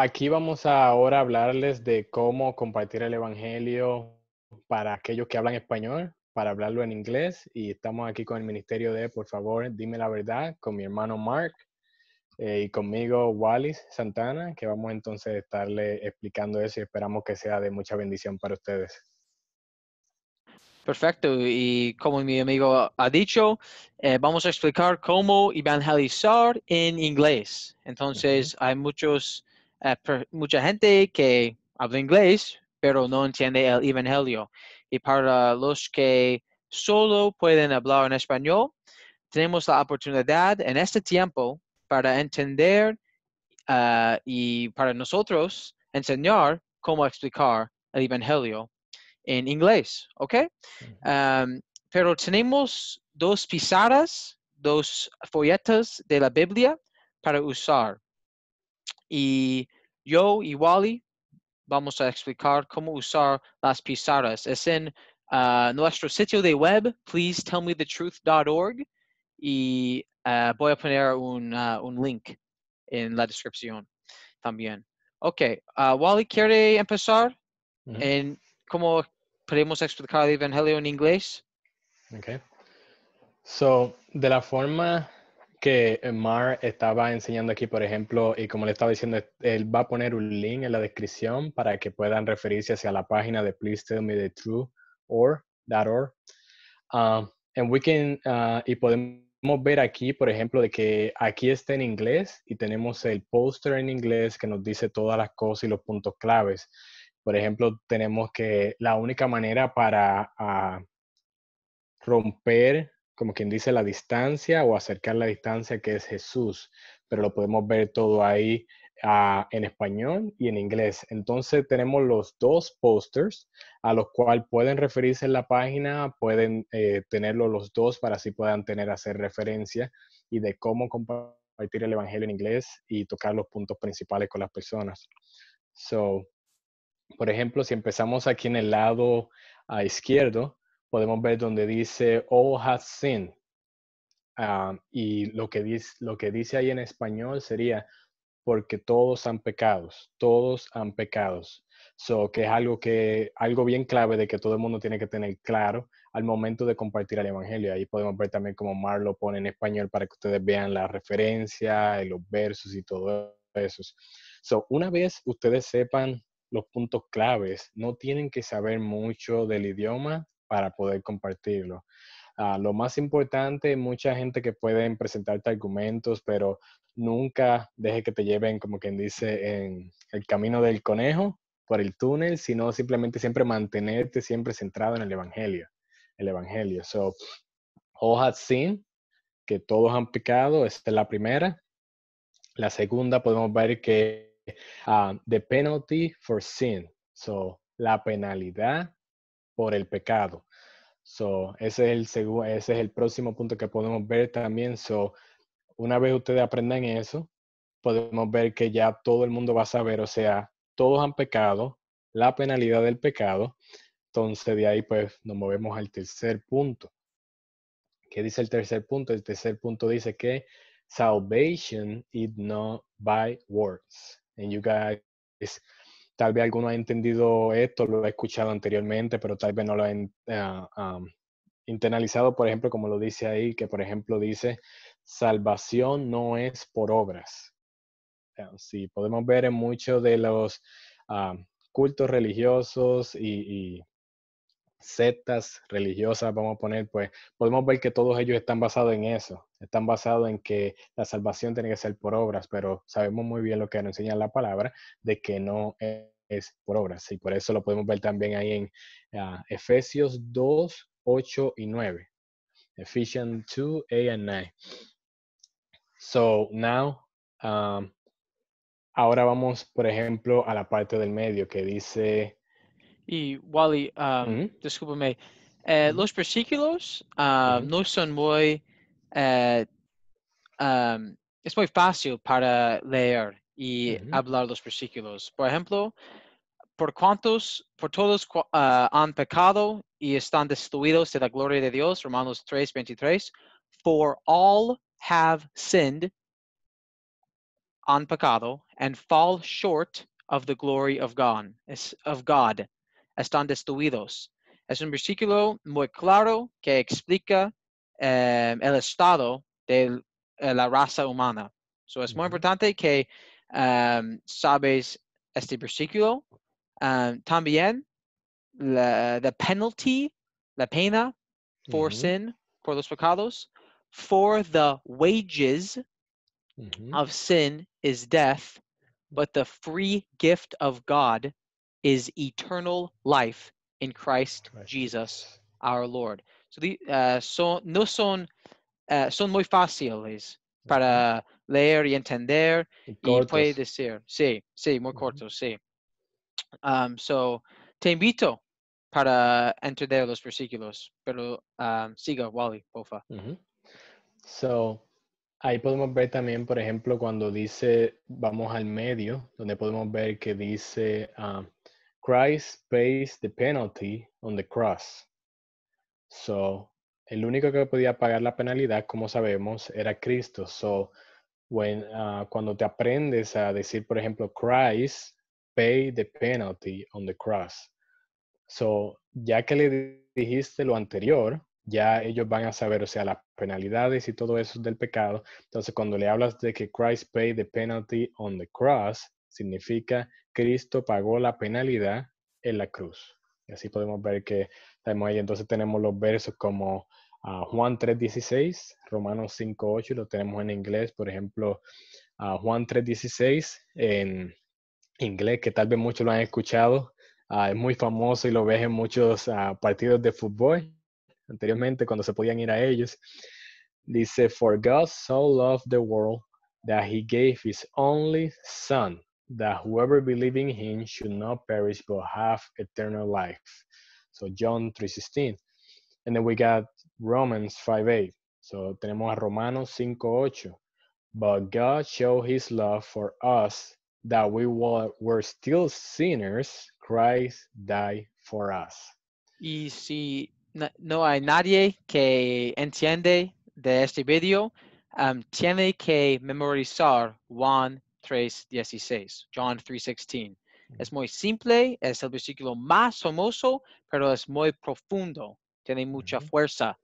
Aquí vamos a ahora hablarles de cómo compartir el Evangelio para aquellos que hablan español, para hablarlo en inglés. Y estamos aquí con el Ministerio de, por favor, dime la verdad, con mi hermano Mark eh, y conmigo Wallis Santana, que vamos entonces a estarle explicando eso y esperamos que sea de mucha bendición para ustedes. Perfecto. Y como mi amigo ha dicho, eh, vamos a explicar cómo evangelizar en inglés. Entonces, hay muchos eh, mucha gente que habla inglés, pero no entiende el Evangelio. Y para los que solo pueden hablar en español, tenemos la oportunidad en este tiempo para entender ah, y para nosotros enseñar cómo explicar el Evangelio en inglés, ¿ok? pero tenemos dos pisadas, dos folletas de la Biblia para usar. Y yo y Wally vamos a explicar cómo usar las pizarras. Es en ah, nuestro sitio de web, please tell me y ah, voy a poner ah, un, link en la descripción también. Ok, Wally, ¿quiere empezar en cómo podemos explicar el Evangelio en inglés? Ok. So, de la forma que eh, Mar estaba enseñando aquí, por ejemplo, y como le estaba diciendo, él va a poner un link en la descripción para que puedan referirse hacia la página de Please Tell Me the true or .org. Ah, and we can, ah, y podemos ver aquí, por ejemplo, de que aquí está en inglés y tenemos el póster en inglés que nos dice todas las cosas y los puntos claves. Por ejemplo, tenemos que la única manera para ah, romper como quien dice, la distancia o acercar la distancia que es Jesús, pero lo podemos ver todo ahí ah, en español y en inglés. Entonces tenemos los dos posters a los cuales pueden referirse en la página, pueden tenerlos eh, tenerlo los dos para así puedan tener, hacer referencia y de cómo compartir el Evangelio en inglés y tocar los puntos principales con las personas. So, por ejemplo, si empezamos aquí en el lado a ah, izquierdo, podemos ver donde dice all has sinned. Ah, y lo que, dice, lo que dice ahí en español sería porque todos han pecados, todos han pecados. So, que es algo, que, algo bien clave de que todo el mundo tiene que tener claro al momento de compartir el Evangelio. Ahí podemos ver también cómo Mar lo pone en español para que ustedes vean la referencia, los versos y todo eso. So, una vez ustedes sepan los puntos claves, no tienen que saber mucho del idioma, para poder compartirlo. Ah, lo más importante, mucha gente que pueden presentarte argumentos, pero nunca deje que te lleven, como quien dice, en el camino del conejo por el túnel, sino simplemente siempre mantenerte siempre centrado en el Evangelio. El Evangelio. So, hoja sin, que todos han picado, esta es la primera. La segunda podemos ver que ah, the penalty for sin. So, la penalidad por el pecado. So, ese es el, ese es el próximo punto que podemos ver también. So, una vez ustedes aprendan eso, podemos ver que ya todo el mundo va a saber, o sea, todos han pecado, la penalidad del pecado. Entonces de ahí pues nos movemos al tercer punto. ¿Qué dice el tercer punto? El tercer punto dice que salvation is not by words. And you guys tal vez alguno ha entendido esto, lo ha escuchado anteriormente, pero tal vez no lo ha ah, ah, internalizado, por ejemplo, como lo dice ahí, que por ejemplo dice, salvación no es por obras. Ah, si podemos ver en muchos de los cultos religiosos y, y sectas religiosas, vamos a poner, pues podemos ver que todos ellos están basados en eso, están basados en que la salvación tiene que ser por obras, pero sabemos muy bien lo que nos enseña la palabra, de que no es por obras. Y por eso lo podemos ver también ahí en ah, Efesios 2, 8 y 9. Efesios 2, 8 and 9. So now, um, ahora vamos, por ejemplo, a la parte del medio que dice... Y Wally, um, eh, los versículos ah, no son muy... Eh, um, es muy fácil para leer y hablar los versículos. Por ejemplo, por cuantos, por todos ah, han pecado y están destruidos de la gloria de Dios, Romanos 3, 23, for all have sinned, han pecado, and fall short of the glory of God, están destruidos. Es un versículo muy claro que explica eh, el estado de eh, la raza humana. So es muy importante que um, sabes este versículo, um, también la, the penalty, la pena for mm -hmm. sin, por los pecados, for the wages mm -hmm. of sin is death, but the free gift of God is eternal life in Christ Jesus our Lord. So the, uh, son, no son, uh, son muy fáciles para mm-hmm. leer y entender y, puede decir. Sí, sí, muy corto, sí. Um, so, te invito para entender los versículos, pero um, siga, Wally, pofa So, ahí podemos ver también, por ejemplo, cuando dice, vamos al medio, donde podemos ver que dice, um, Christ pays the penalty on the cross. So, el único que podía pagar la penalidad, como sabemos, era Cristo. So, Ah, cuando te aprendes a decir, por ejemplo, Christ pay the penalty on the cross. So, ya que le dijiste lo anterior, ya ellos van a saber, o sea, las penalidades y todo eso del pecado. Entonces, cuando le hablas de que Christ paid the penalty on the cross, significa Cristo pagó la penalidad en la cruz. Y así podemos ver que estamos ahí. Entonces tenemos los versos como a Juan 3.16, Romanos 5.8, lo tenemos en inglés, por ejemplo, a Juan 3.16 en inglés, que tal vez muchos lo han escuchado, ah, es muy famoso y lo ve en muchos ah, partidos de fútbol anteriormente cuando se podían ir a ellos. Dice, For God so loved the world that he gave his only son, that whoever believes in him should not perish but have eternal life. So John 3.16. And then we got Romans 5:8. So tenemos a Romanos 5:8. But God showed his love for us that we were still sinners, Christ died for us. Y si no, hay nadie que entiende de este video, um, tiene que memorizar Juan 3:16, John 3:16. Es muy simple, es el versículo más famoso, pero es muy profundo, tiene mucha fuerza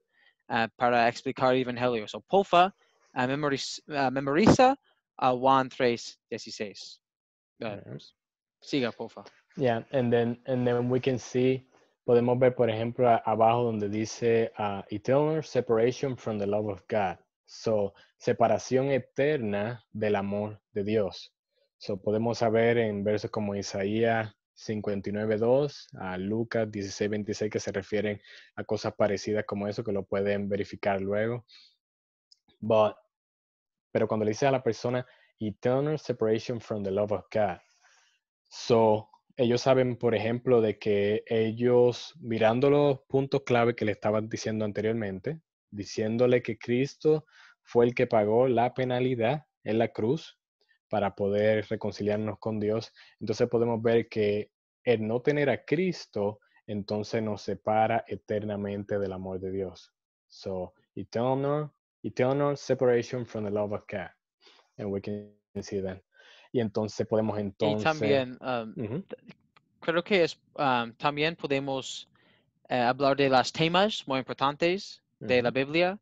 eh, para explicar Evangelio. So, porfa, eh, eh, memoriza Juan 3, 16. Siga, porfa. Yeah, and then, and then we can see, podemos ver, por ejemplo, abajo donde dice ah, eternal separation from the love of God. So, separación eterna del amor de Dios. So, podemos saber en versos como Isaías 59.2 a Lucas 16.26 que se refieren a cosas parecidas como eso que lo pueden verificar luego. But, pero cuando le dice a la persona eternal separation from the love of God. So, ellos saben, por ejemplo, de que ellos mirando los puntos clave que le estaban diciendo anteriormente, diciéndole que Cristo fue el que pagó la penalidad en la cruz para poder reconciliarnos con Dios. Entonces podemos ver que el no tener a Cristo, entonces nos separa eternamente del amor de Dios. So, eternal, eternal separation from the love of God. And we can see that. Y entonces podemos entonces... Y también, um, creo que um, también podemos eh, hablar de los temas muy importantes de la Biblia.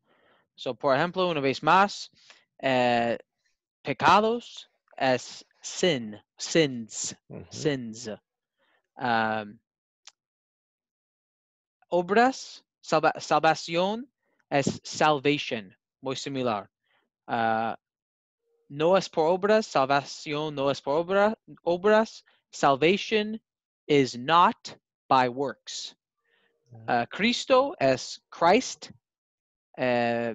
So, por ejemplo, una vez más, eh, pecados as sin, sins, mm-hmm. sins. Um, obras, salva- salvación as salvation, muy similar. Uh, no es por obras, salvación no es por obra, obras. Salvation is not by works. Mm-hmm. Uh, Cristo as Christ uh,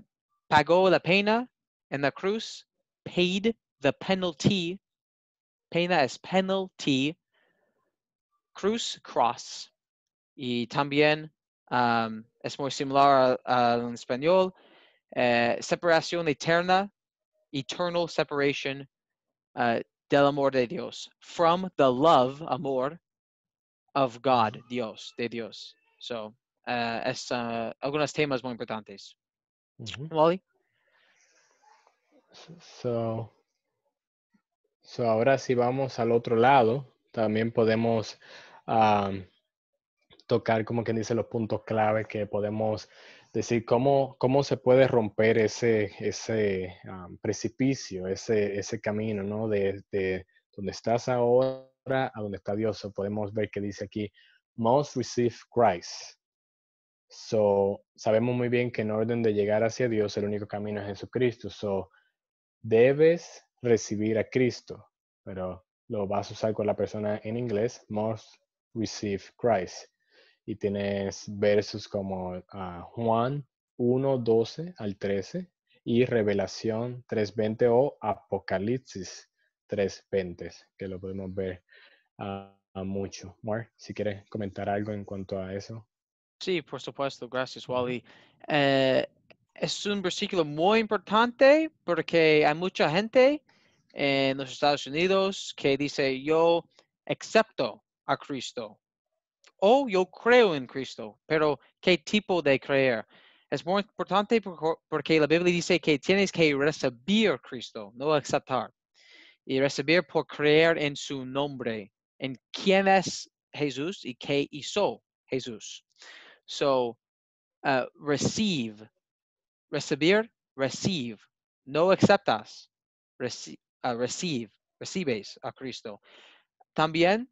pagó la pena en la cruz, paid the penalty, pena is penalty, cruz, cross. Y también um, es muy similar al español. Uh, separación eterna, eternal separation uh, del amor de Dios, from the love, amor, of God, Dios, de Dios. So, uh, es uh, algunos temas muy importantes. Mm -hmm. Wally? So, So, ahora si vamos al otro lado, también podemos tocar, como quien dice, los puntos clave que podemos decir cómo, cómo se puede romper ese, ese precipicio, ese, ese camino, ¿no? De, de, donde estás ahora a donde está Dios. podemos ver que dice aquí, must receive Christ. So, sabemos muy bien que en orden de llegar hacia Dios, el único camino es Jesucristo. So, debes recibir a Cristo, pero lo vas a usar con la persona en inglés, must receive Christ. Y tienes versos como ah, Juan 1, 12 al 13 y Revelación 3.20 o Apocalipsis 3.20, que lo podemos ver ah, mucho. Mark, si quieres comentar algo en cuanto a eso. Sí, por supuesto, gracias Wally. Eh, es un versículo muy importante porque hay mucha gente en los Estados Unidos que dice yo acepto a Cristo o yo creo en Cristo, pero ¿qué tipo de creer? Es muy importante porque la Biblia dice que tienes que recibir Cristo, no aceptar. Y recibir por creer en su nombre, en quién es Jesús y qué hizo Jesús. So, uh, receive, recibir, receive. No aceptas, recibe a Cristo. También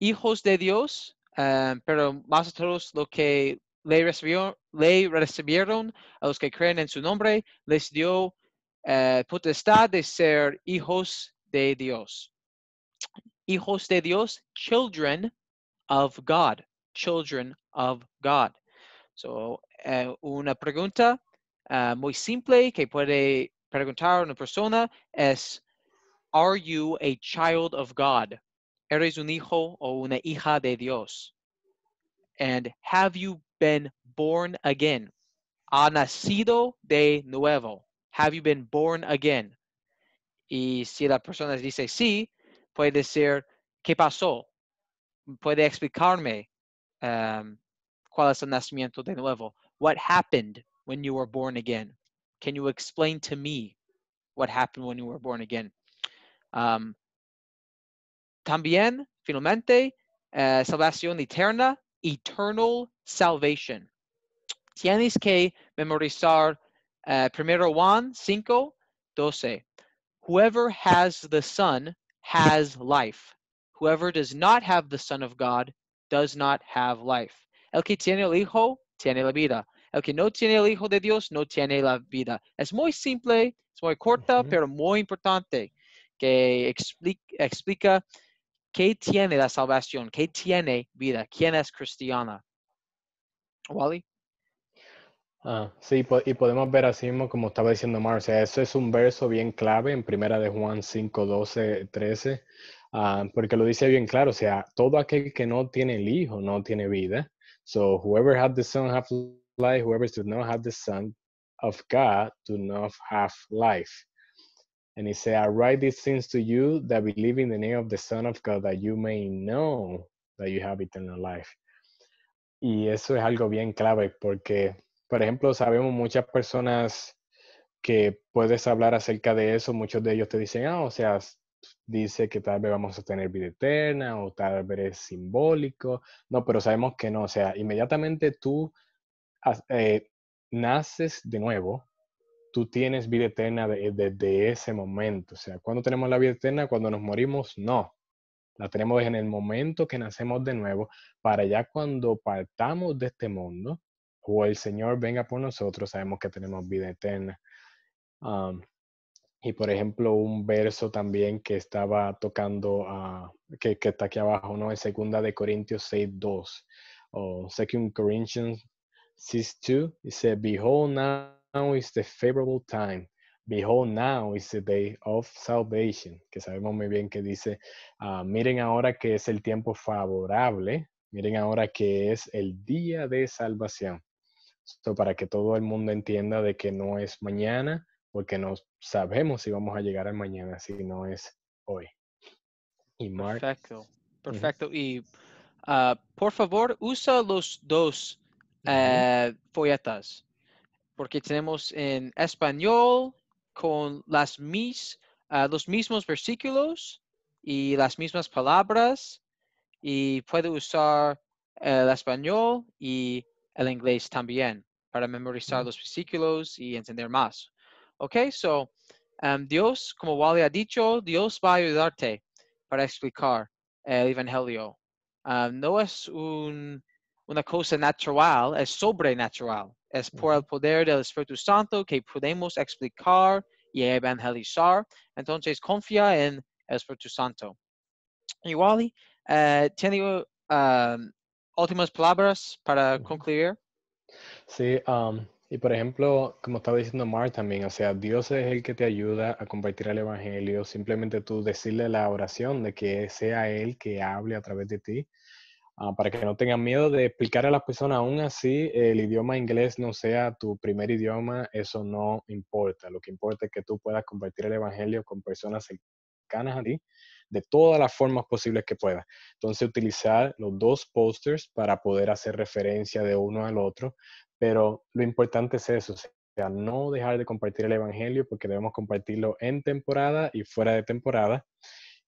hijos de Dios, eh, pero pero todos lo que le recibió le recibieron a los que creen en su nombre, les dio eh, potestad de ser hijos de Dios. Hijos de Dios, children of God, children of God. So, eh, una pregunta muy simple que puede preguntar una persona es, Are you a child of God? Eres un hijo o una hija de Dios? And have you been born again? Ha nacido de nuevo. Have you been born again? Y si la persona dice sí, puede decir, ¿qué pasó? Puede explicarme um, cuál es el nacimiento de nuevo. What happened when you were born again? Can you explain to me what happened when you were born again? Um, también, finalmente, uh, salvación eterna, eternal salvation. Tienes que memorizar uh, primero Juan 5, 12. Whoever has the Son has life. Whoever does not have the Son of God does not have life. El que tiene el Hijo tiene la vida. El que no tiene el Hijo de Dios no tiene la vida. Es muy simple, es muy corta, uh -huh. pero muy importante. que explica, qué tiene la salvación, qué tiene vida, quién es cristiana. Wally. Ah, sí, y podemos ver así mismo como estaba diciendo o sea, eso es un verso bien clave en primera de Juan 5, 12, 13, porque lo dice bien claro, o sea, todo aquel que no tiene el Hijo no tiene vida. So, whoever had the Son have life, whoever does not have the Son of God do not have life. And he I write these things to you that believe in the name of the Son of God, that you may know that you have eternal life. Y eso es algo bien clave porque, por ejemplo, sabemos muchas personas que puedes hablar acerca de eso, muchos de ellos te dicen, ah, o sea, dice que tal vez vamos a tener vida eterna o tal vez es simbólico. No, pero sabemos que no. O sea, inmediatamente tú ah, eh, naces de nuevo, tú tienes vida eterna eh, desde ese momento. O sea, ¿cuándo tenemos la vida eterna? Cuando nos morimos, no. La tenemos en el momento que nacemos de nuevo, para ya cuando partamos de este mundo o el Señor venga por nosotros, sabemos que tenemos vida eterna. y por ejemplo, un verso también que estaba tocando, ah, que, está aquí abajo, ¿no? es segunda de Corintios 6, 2, o 2 Corinthians 6, 2, dice, Behold now is the favorable time. Behold, now is the day of salvation. Que sabemos muy bien que dice, ah, miren ahora que es el tiempo favorable. Miren ahora que es el día de salvación. Esto para que todo el mundo entienda de que no es mañana, porque no sabemos si vamos a llegar al mañana, si no es hoy. Y Perfecto, perfecto. Y ah, por favor, usa los dos eh, folletas porque tenemos en español con las ah, los mismos versículos y las mismas palabras y puede usar el español y el inglés también para memorizar los versículos y entender más. Ok, so um, Dios, como Wally ha dicho, Dios va a ayudarte para explicar el evangelio. Ah, no es una cosa natural, es sobrenatural. Es por el poder del Espíritu Santo que podemos explicar y evangelizar. Entonces, confía en el Espíritu Santo. Igual, eh, ¿tienes ¿tiene um, últimas palabras para concluir? Sí, um, y por ejemplo, como estaba diciendo Mar también, o sea, Dios es el que te ayuda a compartir el Evangelio, simplemente tú decirle la oración de que sea Él que hable a través de ti Ah, para que no tengan miedo de explicar a las personas, aún así el idioma inglés no sea tu primer idioma, eso no importa. Lo que importa es que tú puedas compartir el Evangelio con personas cercanas a ti de todas las formas posibles que puedas. Entonces utilizar los dos pósters para poder hacer referencia de uno al otro, pero lo importante es eso, sea, no dejar de compartir el Evangelio porque debemos compartirlo en temporada y fuera de temporada.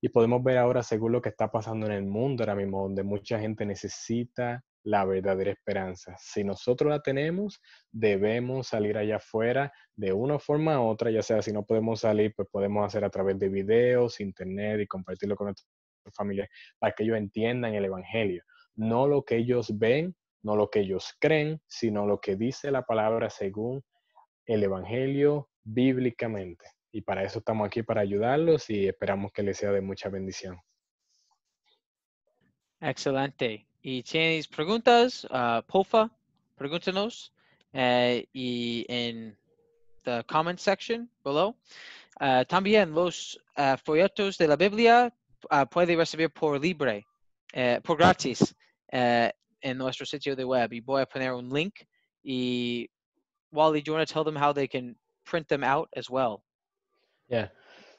Y podemos ver ahora, según lo que está pasando en el mundo ahora mismo, donde mucha gente necesita la verdadera esperanza. Si nosotros la tenemos, debemos salir allá afuera de una forma u otra, ya sea si no podemos salir, pues podemos hacer a través de videos, internet y compartirlo con nuestros familiares para que ellos entiendan el Evangelio. No lo que ellos ven, no lo que ellos creen, sino lo que dice la palabra según el Evangelio bíblicamente y para eso estamos aquí, para ayudarlos y esperamos que les sea de mucha bendición. Excelente. Y tienes preguntas, uh, Pofa, pregúntanos. Eh, y en the comment section below. Ah, también los ah, folletos de la Biblia pueden recibir por libre, eh, por gratis, eh, en nuestro sitio de web. Y voy a poner un link. Y Wally, do you want to tell them how they can print them out as well? Yeah.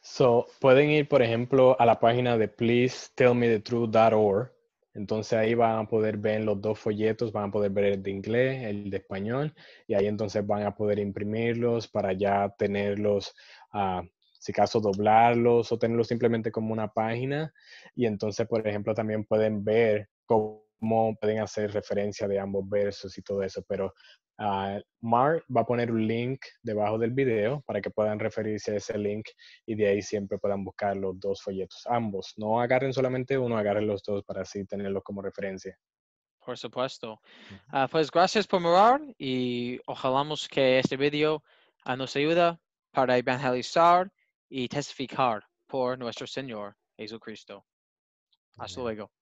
So, pueden ir, por ejemplo, a la página de please tell me the pleasetellmethetruth.org. Entonces ahí van a poder ver los dos folletos, van a poder ver el de inglés, el de español, y ahí entonces van a poder imprimirlos para ya tenerlos, ah, si caso doblarlos o tenerlos simplemente como una página. Y entonces, por ejemplo, también pueden ver cómo cómo pueden hacer referencia de ambos versos y todo eso, pero ah, Mark Mar va a poner un link debajo del video para que puedan referirse a ese link y de ahí siempre puedan buscar los dos folletos, ambos. No agarren solamente uno, agarren los dos para así tenerlos como referencia. Por supuesto. Ah, pues gracias por mirar y ojalá que este video ah, nos ayude para evangelizar y testificar por nuestro Señor Jesucristo. Hasta luego.